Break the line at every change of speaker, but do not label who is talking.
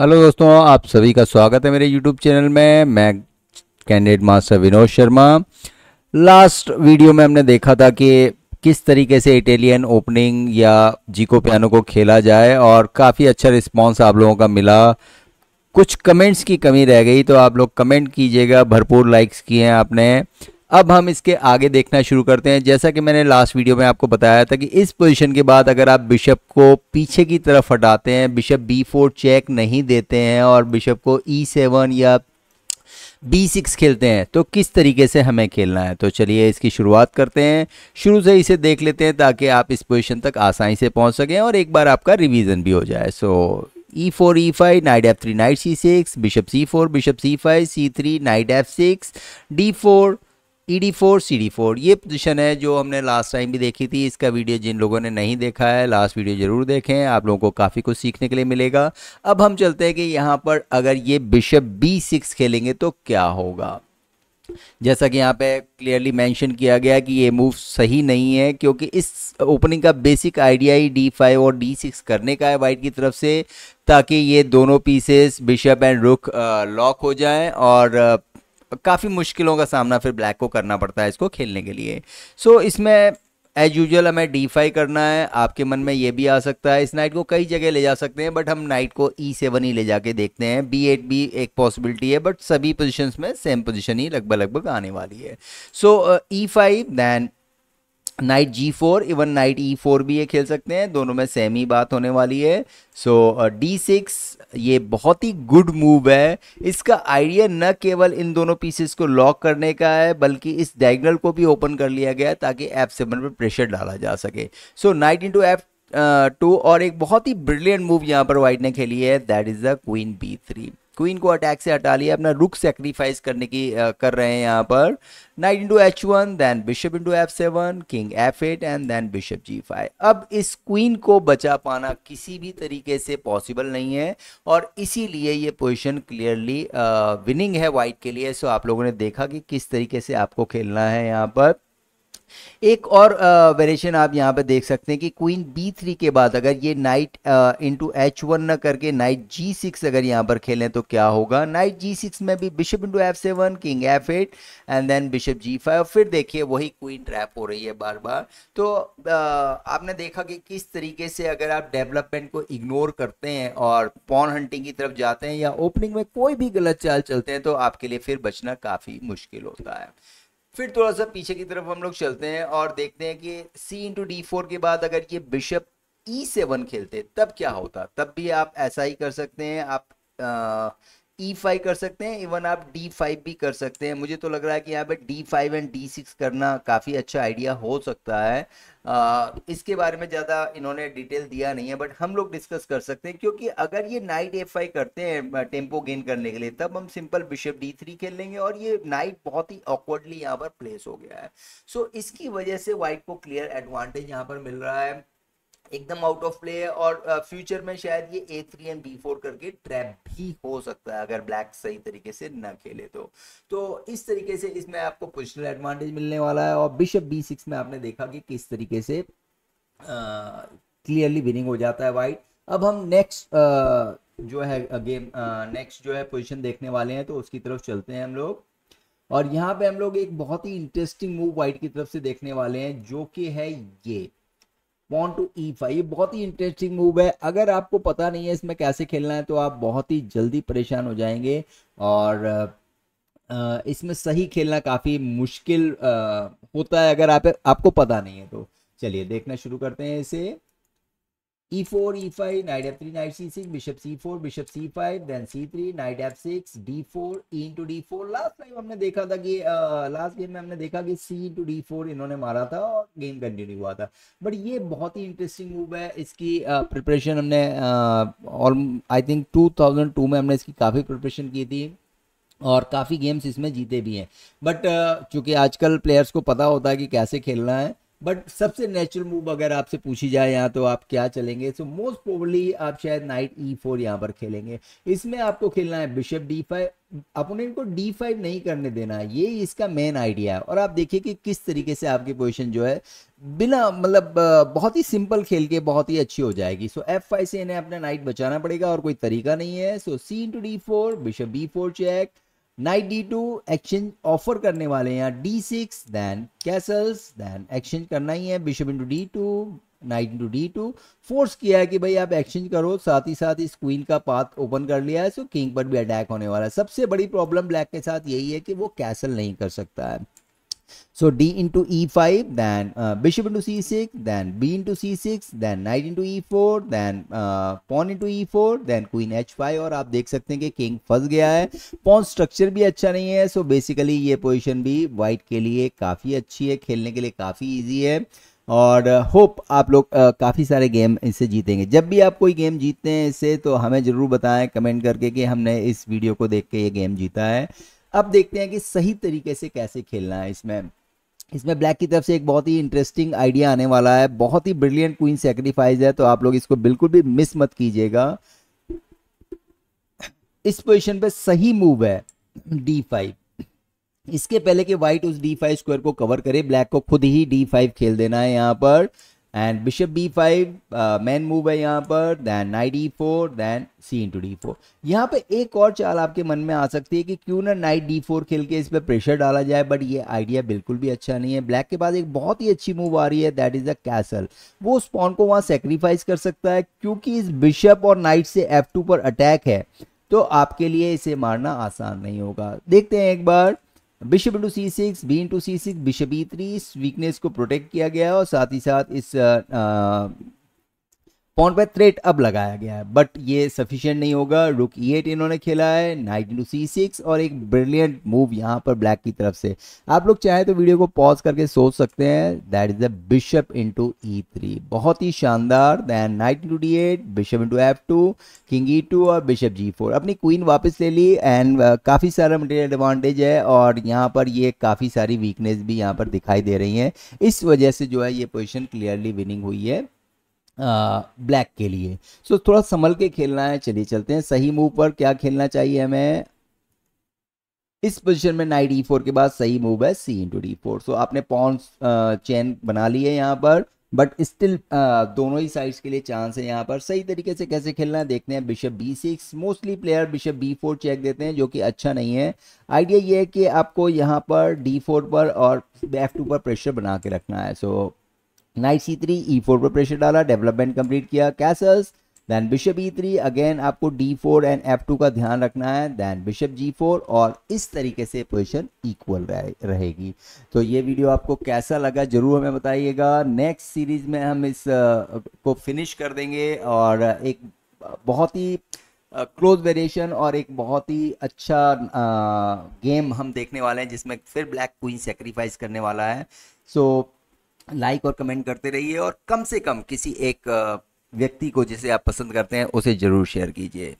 Hello दोस्तों आप सभी का स्वागत है मेरे यूट्यूब चैनल में मैं candidate master Vinod Sharma last video में हमने देखा था कि किस तरीके से इटालियन ओपनिंग या जीको पियानो को खेला जाए और काफ़ी अच्छा रिस्पांस आप लोगों का मिला कुछ कमेंट्स की कमी रह गई तो आप लोग कमेंट कीजिएगा भरपूर लाइक्स किए हैं आपने अब हम इसके आगे देखना शुरू करते हैं जैसा कि मैंने लास्ट वीडियो में आपको बताया था कि इस पोजीशन के बाद अगर आप बिशप को पीछे की तरफ हटाते हैं बिशप बी फोर चेक नहीं देते हैं और बिशप को ई e सेवन या बी सिक्स खेलते हैं तो किस तरीके से हमें खेलना है तो चलिए इसकी शुरुआत करते हैं शुरू से इसे देख लेते हैं ताकि आप इस पोजिशन तक आसानी से पहुँच सकें और एक बार आपका रिविजन भी हो जाए so e four e five knight f three knight c six bishop c four bishop c five c three knight f six d four e d four c d four ये position है जो हमने last time भी देखी थी इसका video जिन लोगों ने नहीं देखा है लास्ट वीडियो ज़रूर देखें आप लोगों को काफ़ी कुछ सीखने के लिए मिलेगा अब हम चलते हैं कि यहाँ पर अगर ये बिशप बी सिक्स खेलेंगे तो क्या होगा जैसा कि यहाँ पे क्लियरली मेंशन किया गया कि ये मूव सही नहीं है क्योंकि इस ओपनिंग का बेसिक आइडिया ही डी फाइव और डी सिक्स करने का है वाइट की तरफ से ताकि ये दोनों pieces bishop and rook lock हो जाएं और काफ़ी मुश्किलों का सामना फिर ब्लैक को करना पड़ता है इसको खेलने के लिए सो so, इसमें एज यूजल हमें डी करना है आपके मन में ये भी आ सकता है इस नाइट को कई जगह ले जा सकते हैं बट हम नाइट को ई e सेवन ही ले जाके देखते हैं बी एट भी एक पॉसिबिलिटी है बट सभी पोजीशंस में सेम पोजीशन ही लगभग लगभग आने वाली है so e five then knight g four even knight e four भी ये खेल सकते हैं दोनों में सेम ही बात होने वाली है सो डी सिक्स ये बहुत ही गुड मूव है इसका आइडिया न केवल इन दोनों पीसेस को लॉक करने का है बल्कि इस डायगनल को भी ओपन कर लिया गया ताकि एफ सेवन पर प्रेशर डाला जा सके so knight into f two और एक बहुत ही ब्रिलियंट मूव यहाँ पर वाइट ने खेली है that is the queen b three queen को अटैक से हटा लिया अपना रुक सेक्रीफाइस करने की आ, कर रहे हैं यहाँ पर knight into h one then bishop into f seven king f eight and then bishop g five अब इस क्वीन को बचा पाना किसी भी तरीके से पॉसिबल नहीं है और इसीलिए ये पोजीशन क्लियरली विनिंग है वाइट के लिए सो आप लोगों ने देखा कि किस तरीके से आपको खेलना है यहाँ पर एक और वेरिएशन आप यहाँ पर देख सकते हैं कि क्वीन बी थ्री के बाद अगर ये नाइट इंटू एच वन न करके नाइट जी सिक्स अगर यहाँ पर खेलें तो क्या होगा नाइट जी सिक्स में भी bishop into f seven king f eight and then bishop g five फिर देखिए वही क्वीन ट्रैप हो रही है बार बार तो आपने देखा कि किस तरीके से अगर आप डेवलपमेंट को इग्नोर करते हैं और पॉन हंटिंग की तरफ जाते हैं या ओपनिंग में कोई भी गलत चाल चलते हैं तो आपके लिए फिर बचना काफ़ी मुश्किल होता है फिर थोड़ा सा पीछे की तरफ हम लोग चलते हैं और देखते हैं कि सी इंटू डी फोर के बाद अगर ये बिशप ई सेवन खेलते तब क्या होता तब भी आप ऐसा ही कर सकते हैं आप ई e फाइव कर सकते हैं इवन आप डी फाइव भी कर सकते हैं मुझे तो लग रहा है कि यहाँ पे d five and d six करना काफ़ी अच्छा आइडिया हो सकता है आ, इसके बारे में ज़्यादा इन्होंने डिटेल दिया नहीं है बट हम लोग डिस्कस कर सकते हैं क्योंकि अगर ये नाइट एफ करते हैं टेम्पो गेन करने के लिए तब हम सिंपल बिशप डी थ्री खेल लेंगे और ये नाइट बहुत ही ऑकवर्डली यहाँ पर प्लेस हो गया है सो so, इसकी वजह से वाइट को क्लियर एडवांटेज यहाँ पर मिल रहा है एकदम आउट ऑफ प्ले है और फ्यूचर में शायद ये a three and b four करके ट्रैप भी हो सकता है अगर ब्लैक सही तरीके से ना खेले तो तो इस तरीके से इसमें आपको पोजिशनल एडवांटेज मिलने वाला है और बिशप बी सिक्स में आपने देखा कि किस तरीके से क्लियरली विनिंग हो जाता है वाइट अब हम नेक्स्ट जो है गेम नेक्स्ट जो है पोजिशन देखने वाले हैं तो उसकी तरफ चलते हैं हम लोग और यहाँ पे हम लोग एक बहुत ही इंटरेस्टिंग मूव वाइट की तरफ से देखने वाले हैं जो कि है ये पॉन टू ई फाइव ये बहुत ही इंटरेस्टिंग मूव है अगर आपको पता नहीं है इसमें कैसे खेलना है तो आप बहुत ही जल्दी परेशान हो जाएंगे और इसमें सही खेलना काफ़ी मुश्किल होता है अगर आप आपको पता नहीं है तो चलिए देखना शुरू करते हैं इसे e4, e5, knight f3, knight c6, bishop c4, bishop c5, then c3, knight f6, d4, e into d4. Last time हमने देखा था कि लास्ट गेम में हमने देखा कि c into d4 इन्होंने मारा था और गेम कंटिन्यू हुआ था बट ये बहुत ही इंटरेस्टिंग मूव है इसकी प्रिपरेशन हमने और आई थिंक 2002 में हमने इसकी काफ़ी प्रिपरेशन की थी और काफ़ी गेम्स इसमें जीते भी हैं बट चूंकि आजकल प्लेयर्स को पता होता है कि कैसे खेलना है बट सबसे नेचुरल मूव अगर आपसे पूछी जाए यहाँ तो आप क्या चलेंगे सो मोस्ट प्रोबली आप शायद नाइट ई फोर यहाँ पर खेलेंगे इसमें आपको खेलना है बिशप डी फाइव अपोनेंट को डी फाइव नहीं करने देना है ये इसका मेन आइडिया है और आप देखिए कि किस तरीके से आपकी पोजिशन जो है बिना मतलब बहुत ही सिंपल खेल के बहुत ही अच्छी हो जाएगी सो एफ फाइव से इन्हें अपना नाइट बचाना पड़ेगा और कोई तरीका नहीं है so c into d four bishop b four check knight d two exchange offer करने वाले हैं यहाँ d six then castles then exchange करना ही है bishop into d two knight into d two force किया है कि भाई आप एक्सचेंज करो साथ ही साथ इस क्वीन का पाथ ओपन कर लिया है सो किंग पर भी अटैक होने वाला है सबसे बड़ी प्रॉब्लम ब्लैक के साथ यही है कि वो कैसल नहीं कर सकता है So d into e5, then uh, bishop into c6, then b into c6, then knight into e4, then uh, pawn into e4, then queen h5 और आप देख सकते हैं कि king फंस गया है Pawn structure भी अच्छा नहीं है so basically ये position भी white के लिए काफ़ी अच्छी है खेलने के लिए काफ़ी easy है और होप आप लोग काफ़ी सारे गेम इससे जीतेंगे जब भी आप कोई गेम जीतते हैं इससे तो हमें ज़रूर बताएं कमेंट करके कि हमने इस वीडियो को देख के ये गेम जीता है अब देखते हैं कि सही तरीके से कैसे खेलना है इसमें इसमें ब्लैक की तरफ से एक बहुत ही इंटरेस्टिंग आइडिया आने वाला है बहुत ही ब्रिलियंट क्वीन सेक्रीफाइस है तो आप लोग इसको बिल्कुल भी मिस मत कीजिएगा इस पोजिशन पर सही मूव है डी इसके पहले कि व्हाइट उस डी फाइव स्क्वायर को कवर करे ब्लैक को खुद ही डी फाइव खेल देना है यहाँ पर and bishop b five main move है यहाँ पर then knight e four then c two d four यहाँ पर एक और चाल आपके मन में आ सकती है कि क्यों ना नाइट डी फोर खेल के इस पर प्रेशर डाला जाए बट ये आइडिया बिल्कुल भी अच्छा नहीं है ब्लैक के बाद एक बहुत ही अच्छी मूव आ रही है दैट इज अ कैसल वो स्पॉन को वहाँ सेक्रीफाइस कर सकता है क्योंकि इस बिशप और नाइट से एफ टू पर अटैक है तो आपके लिए इसे मारना आसान नहीं होगा देखते हैं एक बार bishop to c six b into c six bishop e three इस वीकनेस को प्रोटेक्ट किया गया और साथ ही साथ इस पॉन पर थ्रेट अब लगाया गया है बट ये सफिशियंट नहीं होगा रुक ई एट इन्होंने खेला है नाइट इंटू सी सिक्स और एक ब्रिलियंट मूव यहाँ पर ब्लैक की तरफ से आप लोग चाहे तो वीडियो को पॉज करके सोच सकते हैं that is the bishop into e three बहुत ही शानदार then knight into d eight bishop into f two king e two और बिशप जी फोर अपनी क्वीन वापस ले ली एंड uh, काफ़ी सारा मटेरियल एडवांटेज है और यहाँ पर ये काफ़ी सारी वीकनेस भी यहाँ पर दिखाई दे रही हैं इस वजह से जो है ये पोजिशन क्लियरली विनिंग हुई है ब्लैक के लिए सो so, थोड़ा संभल के खेलना है चलिए चलते हैं सही मूव पर क्या खेलना चाहिए हमें इस पोजीशन में नाइट ई फोर के बाद सही मूव है c into d four so आपने पॉन चेन बना ली है यहाँ पर बट स्टिल दोनों ही साइड्स के लिए चांस है यहाँ पर सही तरीके से कैसे खेलना है देखते हैं bishop b six mostly player bishop b four check देते हैं जो कि अच्छा नहीं है आइडिया ये है कि आपको यहाँ पर डी फोर पर और एफ टू पर प्रेशर बना के रखना है so so, knight c three e four पर प्रेशर डाला डेवलपमेंट कंप्लीट किया castles then bishop e three again आपको d four and f two का ध्यान रखना है देन बिशप जी फोर और इस तरीके से पोजिशन इक्वल रहेगी तो ये वीडियो आपको कैसा लगा जरूर हमें बताइएगा नेक्स्ट सीरीज में हम इस आ, को फिनिश कर देंगे और एक बहुत ही क्लोज वेरिएशन और एक बहुत ही अच्छा आ, गेम हम देखने वाले हैं जिसमें फिर ब्लैक क्वीन सेक्रीफाइस करने वाला है सो so, लाइक और कमेंट करते रहिए और कम से कम किसी एक व्यक्ति को जिसे आप पसंद करते हैं उसे ज़रूर शेयर कीजिए